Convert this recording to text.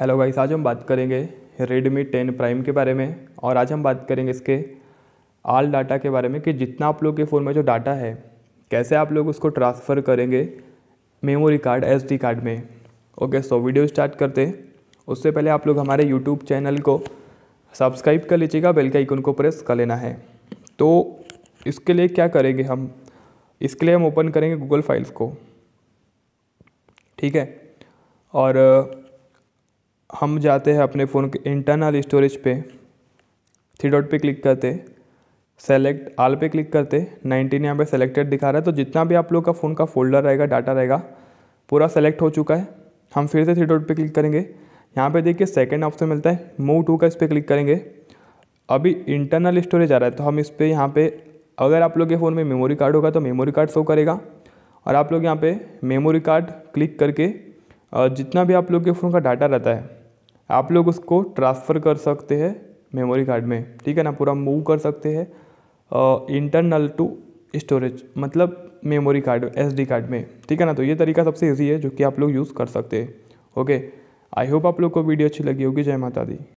hello guys आज हम बात करेंगे रेडमी टेन प्राइम के बारे में और आज हम बात करेंगे इसके आल डाटा के बारे में कि जितना आप लोग के फ़ोन में जो डाटा है कैसे आप लोग उसको ट्रांसफ़र करेंगे मेमोरी कार्ड एस कार्ड में ओके सो वीडियो स्टार्ट करते उससे पहले आप लोग हमारे यूट्यूब चैनल को सब्सक्राइब कर लीजिएगा बेल का आइकन को प्रेस कर लेना है तो इसके लिए क्या करेंगे हम इसके लिए हम ओपन करेंगे गूगल फाइल्स को ठीक है और हम जाते हैं अपने फ़ोन के इंटरनल स्टोरेज पे थ्री डॉट पे क्लिक करते सेलेक्ट आल पे क्लिक करते नाइनटीन यहाँ पे सेलेक्टेड दिखा रहा है तो जितना भी आप लोग का फ़ोन का फोल्डर रहेगा डाटा रहेगा पूरा सेलेक्ट हो चुका है हम फिर से थ्री डॉट पे क्लिक करेंगे यहाँ पे देखिए सेकेंड ऑप्शन मिलता है मूव टू का इस पर क्लिक करेंगे अभी इंटरनल स्टोरेज आ रहा है तो हम इस पर यहाँ पर अगर आप लोग के फ़ोन में मेमोरी कार्ड होगा तो मेमोरी कार्ड शो करेगा और आप लोग यहाँ पे मेमोरी कार्ड क्लिक करके जितना भी आप लोग के फ़ोन का डाटा रहता है आप लोग उसको ट्रांसफ़र कर सकते हैं मेमोरी कार्ड में ठीक है ना पूरा मूव कर सकते हैं इंटरनल टू स्टोरेज मतलब मेमोरी कार्ड एस कार्ड में ठीक है ना तो ये तरीका सबसे ईजी है जो कि आप लोग यूज़ कर सकते हैं ओके आई होप आप लोग को वीडियो अच्छी लगी होगी जय माता दी